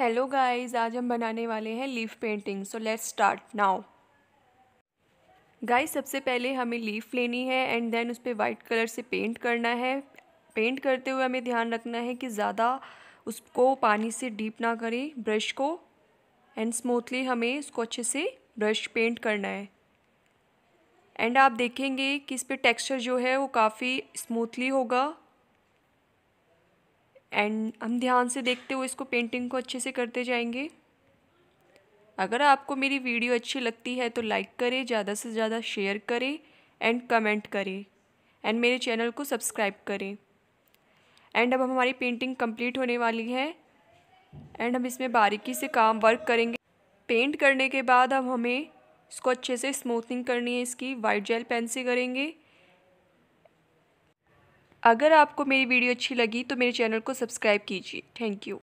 hello guys आज हम बनाने वाले हैं leaf painting so let's start now guys सबसे पहले हमें लीफ लेनी है एंड देन उस पर वाइट कलर से पेंट करना है पेंट करते हुए हमें ध्यान रखना है कि ज़्यादा उसको पानी से डीप ना करें ब्रश को एंड स्मूथली हमें उसको अच्छे से ब्रश पेंट करना है एंड आप देखेंगे कि इस पर टेक्स्चर जो है वो काफ़ी स्मूथली होगा एंड हम ध्यान से देखते हुए इसको पेंटिंग को अच्छे से करते जाएंगे अगर आपको मेरी वीडियो अच्छी लगती है तो लाइक करें ज़्यादा से ज़्यादा शेयर करें एंड कमेंट करें एंड मेरे चैनल को सब्सक्राइब करें एंड अब हमारी पेंटिंग कंप्लीट होने वाली है एंड हम इसमें बारीकी से काम वर्क करेंगे पेंट करने के बाद अब हमें इसको अच्छे से स्मूथनिंग करनी है इसकी वाइट जेल पेन से करेंगे अगर आपको मेरी वीडियो अच्छी लगी तो मेरे चैनल को सब्सक्राइब कीजिए थैंक यू